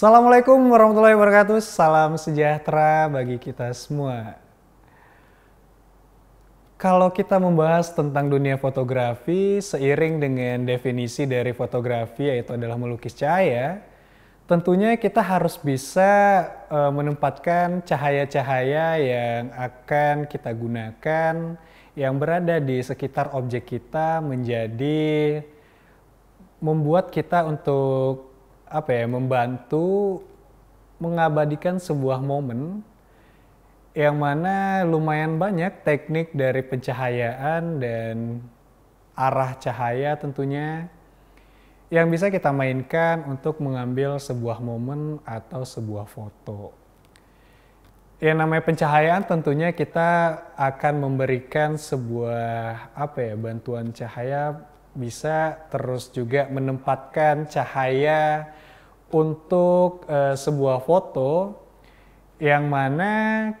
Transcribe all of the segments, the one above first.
Assalamualaikum warahmatullahi wabarakatuh. Salam sejahtera bagi kita semua. Kalau kita membahas tentang dunia fotografi seiring dengan definisi dari fotografi yaitu adalah melukis cahaya, tentunya kita harus bisa eh, menempatkan cahaya-cahaya yang akan kita gunakan yang berada di sekitar objek kita menjadi membuat kita untuk apa ya membantu mengabadikan sebuah momen yang mana lumayan banyak teknik dari pencahayaan dan arah cahaya tentunya yang bisa kita mainkan untuk mengambil sebuah momen atau sebuah foto. Yang namanya pencahayaan tentunya kita akan memberikan sebuah apa ya bantuan cahaya bisa terus juga menempatkan cahaya untuk e, sebuah foto yang mana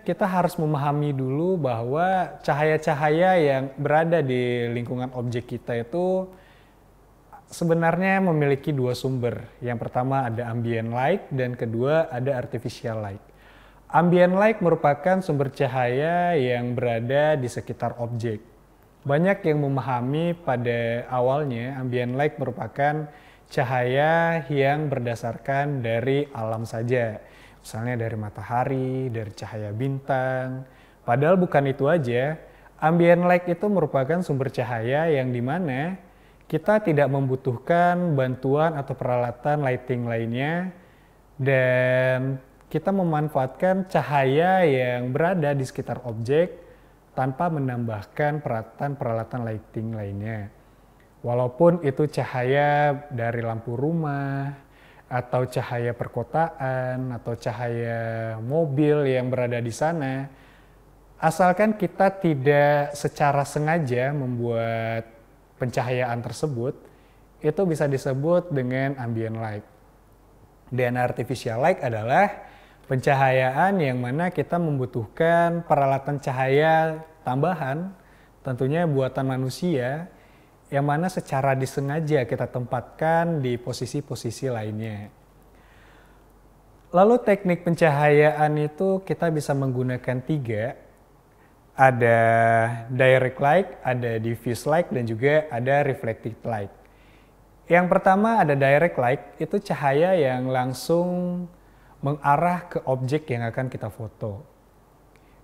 kita harus memahami dulu bahwa cahaya-cahaya yang berada di lingkungan objek kita itu sebenarnya memiliki dua sumber. Yang pertama ada ambient light dan kedua ada artificial light. Ambient light merupakan sumber cahaya yang berada di sekitar objek banyak yang memahami pada awalnya ambient light merupakan cahaya yang berdasarkan dari alam saja. Misalnya dari matahari, dari cahaya bintang. Padahal bukan itu aja. Ambient light itu merupakan sumber cahaya yang dimana kita tidak membutuhkan bantuan atau peralatan lighting lainnya dan kita memanfaatkan cahaya yang berada di sekitar objek tanpa menambahkan peralatan-peralatan lighting lainnya. Walaupun itu cahaya dari lampu rumah, atau cahaya perkotaan, atau cahaya mobil yang berada di sana, asalkan kita tidak secara sengaja membuat pencahayaan tersebut, itu bisa disebut dengan ambient light. Dan artificial light adalah pencahayaan yang mana kita membutuhkan peralatan cahaya tambahan tentunya buatan manusia yang mana secara disengaja kita tempatkan di posisi-posisi lainnya. Lalu teknik pencahayaan itu kita bisa menggunakan tiga. Ada direct light, ada diffuse light, dan juga ada reflective light. Yang pertama ada direct light, itu cahaya yang langsung mengarah ke objek yang akan kita foto.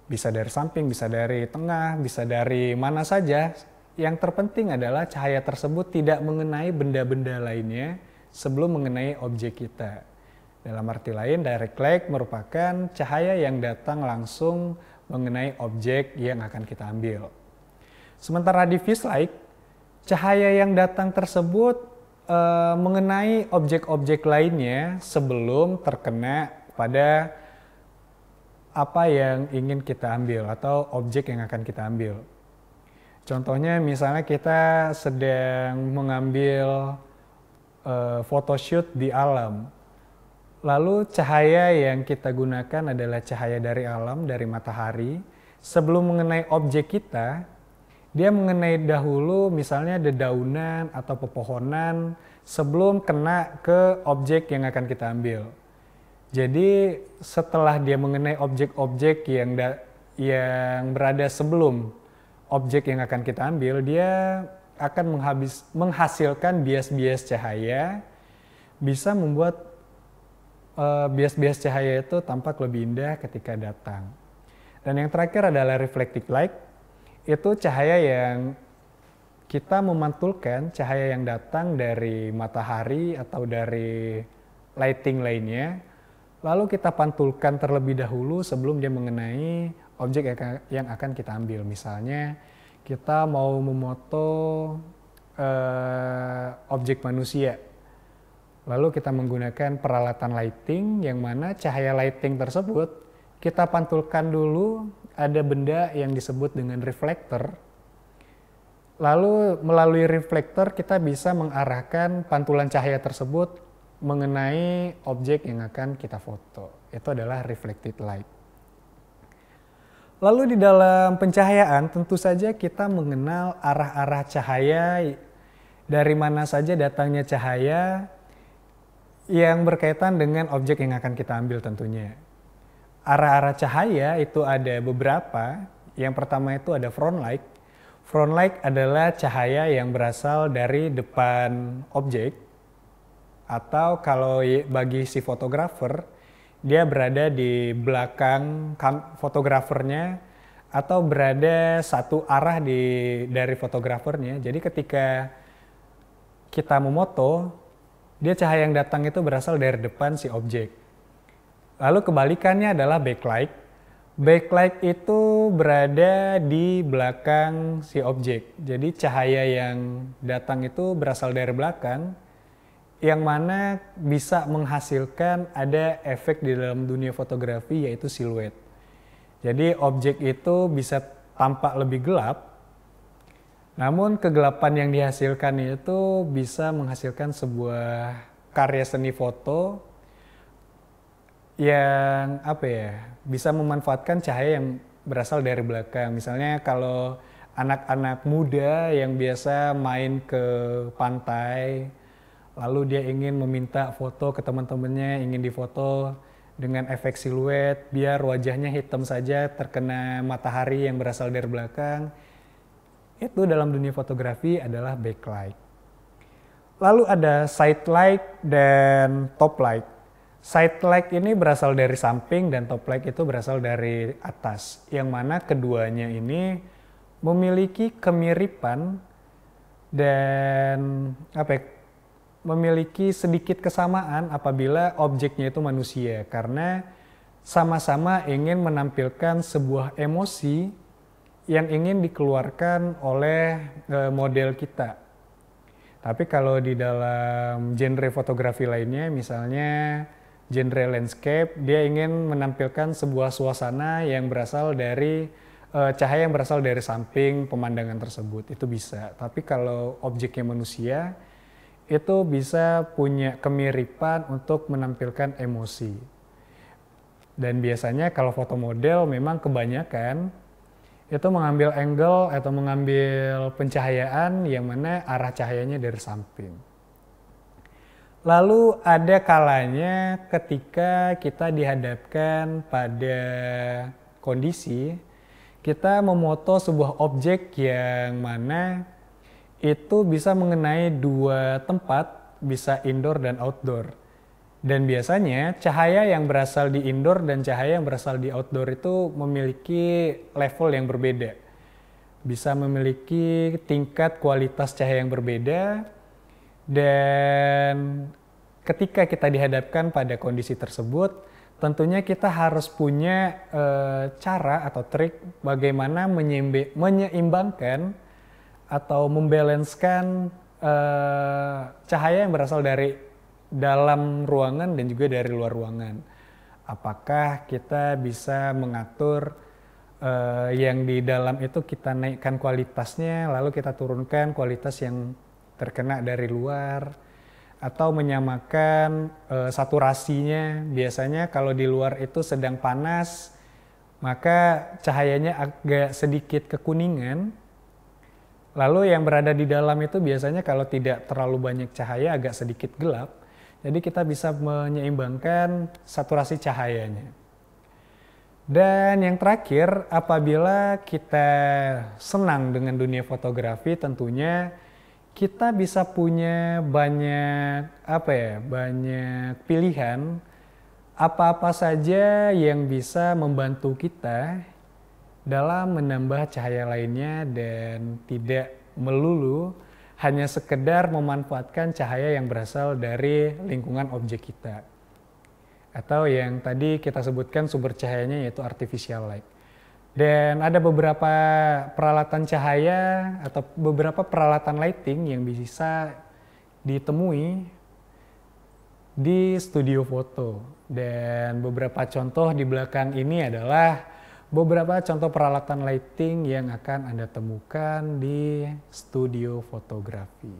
Bisa dari samping, bisa dari tengah, bisa dari mana saja. Yang terpenting adalah cahaya tersebut tidak mengenai benda-benda lainnya sebelum mengenai objek kita. Dalam arti lain, direct light merupakan cahaya yang datang langsung mengenai objek yang akan kita ambil. Sementara diffuse light, cahaya yang datang tersebut e, mengenai objek-objek lainnya sebelum terkena pada apa yang ingin kita ambil atau objek yang akan kita ambil. Contohnya misalnya kita sedang mengambil uh, photoshoot di alam. Lalu cahaya yang kita gunakan adalah cahaya dari alam, dari matahari. Sebelum mengenai objek kita, dia mengenai dahulu misalnya dedaunan atau pepohonan sebelum kena ke objek yang akan kita ambil. Jadi setelah dia mengenai objek-objek yang da yang berada sebelum objek yang akan kita ambil, dia akan menghabis menghasilkan bias-bias cahaya bisa membuat eh, bias-bias uh, cahaya itu tampak lebih indah ketika datang. Dan yang terakhir adalah reflective light. Itu cahaya yang kita memantulkan cahaya yang datang dari matahari atau dari lighting lainnya lalu kita pantulkan terlebih dahulu sebelum dia mengenai objek yang akan kita ambil. Misalnya kita mau memoto eh, objek manusia. Lalu kita menggunakan peralatan lighting yang mana cahaya lighting tersebut kita pantulkan dulu ada benda yang disebut dengan reflektor. Lalu melalui reflektor kita bisa mengarahkan pantulan cahaya tersebut mengenai objek yang akan kita foto. Itu adalah reflected light. Lalu di dalam pencahayaan tentu saja kita mengenal arah-arah cahaya dari mana saja datangnya cahaya yang berkaitan dengan objek yang akan kita ambil tentunya. Arah-arah cahaya itu ada beberapa. Yang pertama itu ada front light. Front light adalah cahaya yang berasal dari depan objek atau kalau bagi si fotografer, dia berada di belakang kan, fotografernya atau berada satu arah di dari fotografernya. Jadi ketika kita memoto, dia cahaya yang datang itu berasal dari depan si objek. Lalu kebalikannya adalah backlight. Backlight itu berada di belakang si objek. Jadi cahaya yang datang itu berasal dari belakang, yang mana bisa menghasilkan ada efek di dalam dunia fotografi yaitu siluet. Jadi objek itu bisa tampak lebih gelap, namun kegelapan yang dihasilkan itu bisa menghasilkan sebuah karya seni foto yang apa ya bisa memanfaatkan cahaya yang berasal dari belakang. Misalnya kalau anak-anak muda yang biasa main ke pantai lalu dia ingin meminta foto ke teman-temannya, ingin difoto dengan efek siluet, biar wajahnya hitam saja terkena matahari yang berasal dari belakang. Itu dalam dunia fotografi adalah backlight. Lalu ada side light dan top light. Side light ini berasal dari samping dan top light itu berasal dari atas. Yang mana keduanya ini memiliki kemiripan dan apa ya, memiliki sedikit kesamaan apabila objeknya itu manusia karena sama-sama ingin menampilkan sebuah emosi yang ingin dikeluarkan oleh e, model kita. Tapi kalau di dalam genre fotografi lainnya misalnya genre landscape, dia ingin menampilkan sebuah suasana yang berasal dari e, cahaya yang berasal dari samping pemandangan tersebut. Itu bisa. Tapi kalau objeknya manusia itu bisa punya kemiripan untuk menampilkan emosi. Dan biasanya kalau foto model memang kebanyakan itu mengambil angle atau mengambil pencahayaan yang mana arah cahayanya dari samping. Lalu ada kalanya ketika kita dihadapkan pada kondisi kita memoto sebuah objek yang mana itu bisa mengenai dua tempat, bisa indoor dan outdoor. Dan biasanya cahaya yang berasal di indoor dan cahaya yang berasal di outdoor itu memiliki level yang berbeda. Bisa memiliki tingkat kualitas cahaya yang berbeda dan ketika kita dihadapkan pada kondisi tersebut, tentunya kita harus punya e, cara atau trik bagaimana menyeimbangkan atau membalancekan uh, cahaya yang berasal dari dalam ruangan dan juga dari luar ruangan. Apakah kita bisa mengatur uh, yang di dalam itu kita naikkan kualitasnya, lalu kita turunkan kualitas yang terkena dari luar, atau menyamakan uh, saturasinya. Biasanya kalau di luar itu sedang panas, maka cahayanya agak sedikit kekuningan, Lalu yang berada di dalam itu biasanya kalau tidak terlalu banyak cahaya agak sedikit gelap. Jadi kita bisa menyeimbangkan saturasi cahayanya. Dan yang terakhir, apabila kita senang dengan dunia fotografi tentunya kita bisa punya banyak apa ya, banyak pilihan apa-apa saja yang bisa membantu kita dalam menambah cahaya lainnya dan tidak melulu hanya sekedar memanfaatkan cahaya yang berasal dari lingkungan objek kita. Atau yang tadi kita sebutkan sumber cahayanya yaitu artificial light. Dan ada beberapa peralatan cahaya atau beberapa peralatan lighting yang bisa ditemui di studio foto. Dan beberapa contoh di belakang ini adalah beberapa contoh peralatan lighting yang akan Anda temukan di studio fotografi.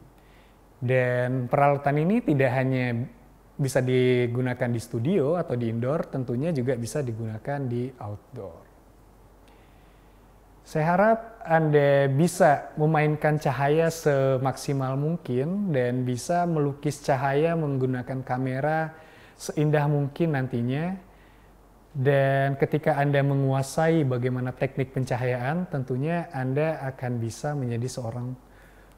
Dan peralatan ini tidak hanya bisa digunakan di studio atau di indoor, tentunya juga bisa digunakan di outdoor. Saya harap Anda bisa memainkan cahaya semaksimal mungkin dan bisa melukis cahaya menggunakan kamera seindah mungkin nantinya dan ketika Anda menguasai bagaimana teknik pencahayaan, tentunya Anda akan bisa menjadi seorang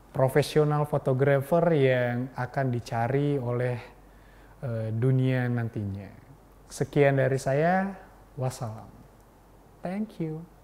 profesional fotografer yang akan dicari oleh eh, dunia nantinya. Sekian dari saya, wassalam. Thank you.